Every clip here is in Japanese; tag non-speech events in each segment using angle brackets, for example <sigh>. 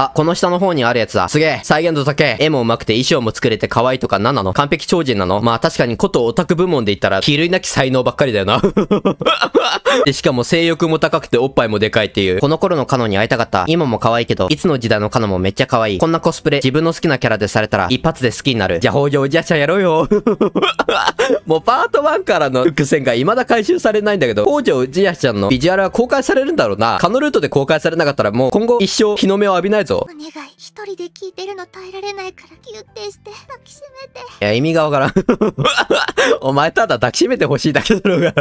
あ、この下の方にあるやつだ。すげえ。再現度高け。絵も上手くて衣装も作れて可愛いとか何なの完璧超人なのまあ確かにことオタク部門で言ったら、比類なき才能ばっかりだよな。<laughs> で、しかも性欲も高くておっぱいもでかいっていう。この頃のカノに会いたかった。今も可愛いけど、いつの時代のカノもめっちゃ可愛い。こんなコスプレ、自分の好きなキャラでされたら、一発で好きになる。じゃあ、北条じゃしゃんやろうよ。<laughs> もうパート1からの伏線が未だ回収されないんだけど、北条じやしちゃんのビジュアルは公開されるんだろうな。カノルートで公開されなかったらもう今後一生日の目を浴びないぞ。お願い、一人で聞いてるの耐えられないから、ギュッてして、抱きしめて。いや、意味がわからん。<laughs> お前ただ抱きしめてほしいだけだろうが。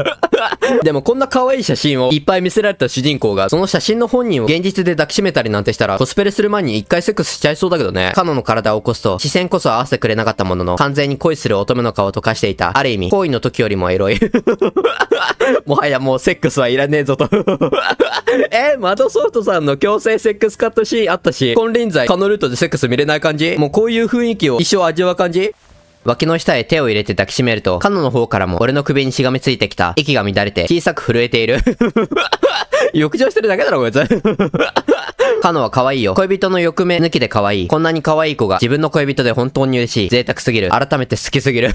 <laughs> でもこんな可愛い写真をいっぱい見せられた主人公が、その写真の本人を現実で抱きしめたりなんてしたら、コスプレする前に一回セックスしちゃいそうだけどね。カノの体を起こすと、視線こそ合わせてくれなかったものの、完全に恋する乙女の顔と化していた。ある意味、恋の時よりもエロい。<laughs> もはやもうセックスはいらねえぞとえ、窓ソフトさんの強制セックスカットシーンあったし、し、金輪際、カノルートでセックス見れない感じもうこういう雰囲気を一生味わう感じ脇の下へ手を入れて抱きしめると、カノの方からも俺の首にしがみついてきた。息が乱れて小さく震えている。浴場してるだけだろ、こいつ。<laughs> カノは可愛いよ。恋人の欲目抜きで可愛い。こんなに可愛い子が自分の恋人で本当に嬉しい。贅沢すぎる。改めて好きすぎる。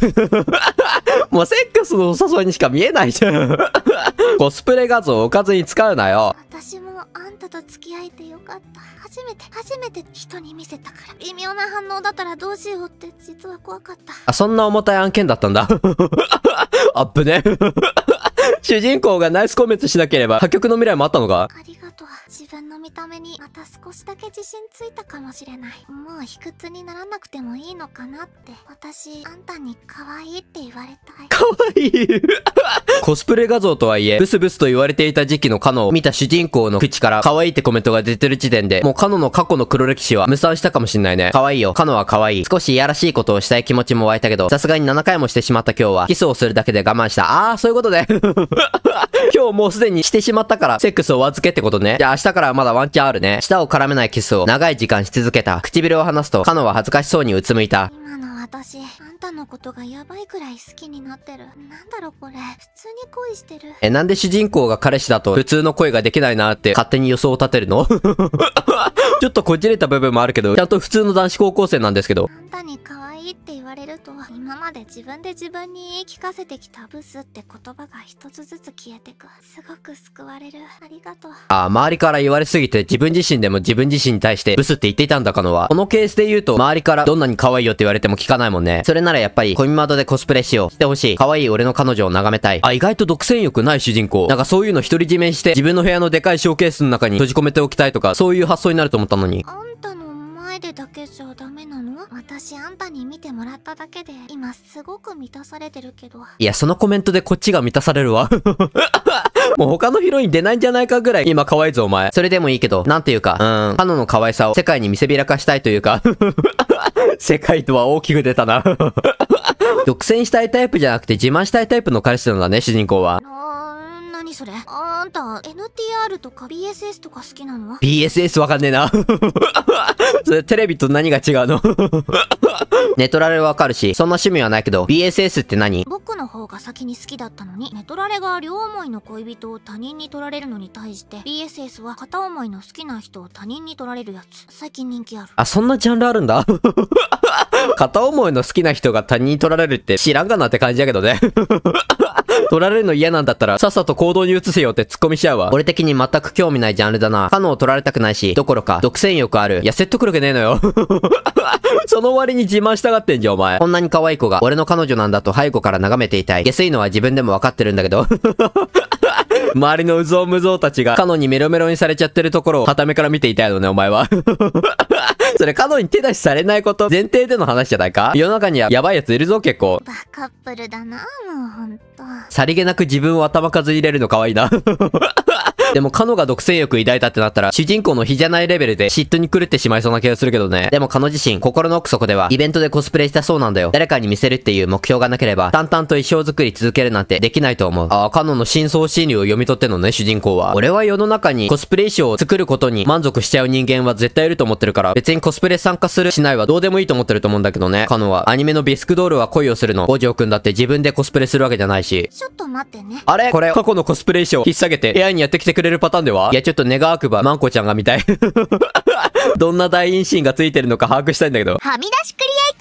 <laughs> もうセックスのお誘いにしか見えないじゃん。<laughs> コスプレ画像おかずに使うなよ。私はあんたと付き合えてよかった初めて初めて人に見せたから微妙な反応だったらどうしようって実は怖かったあそんな重たい案件だったんだアップね <laughs> 主人公がナイスコメントしなければ破局の未来もあったのかありが自分の見た目にまた少しだけ自信ついたかもしれないもう卑屈にならなくてもいいのかなって私あんたに可愛いって言われたい可愛い <laughs> コスプレ画像とはいえブスブスと言われていた時期のカノを見た主人公の口から可愛いってコメントが出てる時点でもうカノの過去の黒歴史は無賛したかもしんないね可愛いよカノは可愛い少しいやらしいことをしたい気持ちも湧いたけどさすがに7回もしてしまった今日はキスをするだけで我慢したああそういうことで、<laughs> 今日もうすでにしてしまったからセックスを預けってことねじゃあ明日下からまだワンチャンあるね。舌を絡めないキスを長い時間し続けた。唇を離すと、カノは恥ずかしそうにうつむいた。今の私、あんたのことがやばいくらい好きになってる。なんだろこれ、普通に恋してる。え、なんで主人公が彼氏だと普通の恋ができないなって勝手に予想を立てるの <laughs> ちょっとこじれた部分もあるけど、ちゃんと普通の男子高校生なんですけど。あんたに可愛いって言われると今まで自分で自分に言い聞かせてきたブスって言葉が一つずつ消えてくすごく救われるありがとうああ周りから言われすぎて自分自身でも自分自身に対してブスって言っていたんだかのはこのケースで言うと周りからどんなに可愛いよって言われても聞かないもんねそれならやっぱりコミマドでコスプレしようしてほしい可愛い俺の彼女を眺めたいあ意外と独占欲ない主人公なんかそういうの独り占めして自分の部屋のでかいショーケースの中に閉じ込めておきたいとかそういう発想になると思ったのにあんたの前でだけ私あんたに見てもらっただけで今すごく満たされてるけどいやそのコメントでこっちが満たされるわ <laughs> もう他のヒロイン出ないんじゃないかぐらい今可愛いぞお前それでもいいけどなんていうかうんカノの可愛さを世界に見せびらかしたいというか <laughs> 世界とは大きく出たな <laughs> 独占したいタイプじゃなくて自慢したいタイプの彼氏なんだね主人公は何それあんた NTR とか BSS とか好きなの ?BSS わかんねえな <laughs> それテレビと何が違うの <laughs> ネトラレわかるし、そんな趣味はないけど、BSS って何僕の方が先に好きだったのに、ネトラレが両思いの恋人を他人に取られるのに対して、BSS は片思いの好きな人を他人に取られるやつ。最近人気ある。あ、そんなジャンルあるんだ <laughs> 片思いの好きな人が他人に取られるって知らんがなって感じだけどね <laughs> 取られるの嫌なんだったら、さっさと行動に移せよって突っ込みしちゃうわ。俺的に全く興味ないジャンルだな。カノを取られたくないし、どころか、独占欲ある。いや、説得力ねえのよ。<laughs> その割に自慢したがってんじゃん、お前。こんなに可愛い子が、俺の彼女なんだと背後から眺めていたい。下水のは自分でもわかってるんだけど。<laughs> 周りのうぞうむぞうたちが、カノンにメロメロにされちゃってるところを、は目から見ていたのね、お前は。<laughs> それ、カノンに手出しされないこと、前提での話じゃないか世の中にはやばいやついるぞ、結構。バカップルだな、もうほんと。さりげなく自分を頭数入れるの可愛いな。でも、カノが独占欲抱いたってなったら、主人公の日じゃないレベルで嫉妬に狂ってしまいそうな気がするけどね。でも、カノ自身、心の奥底では、イベントでコスプレしたそうなんだよ。誰かに見せるっていう目標がなければ、淡々と衣装作り続けるなんてできないと思う。ああ、カノの真相心理を読み取ってんのね、主人公は。俺は世の中にコスプレ衣装を作ることに満足しちゃう人間は絶対いると思ってるから、別にコスプレ参加する、しないはどうでもいいと思ってると思うんだけどね。カノは、アニメのビスクドールは恋をするの、五条くんだって自分でコスプレするわけじゃないし。ちょっと待ってね。あれこれ、過去のコスプレ衣装、を引っさげて、AI にやってきてくれれるパターンではいや、ちょっと願わくば、まんこちゃんが見たい <laughs> どんな大陰シがついてるのか把握したいんだけど。はみ出しクリエイ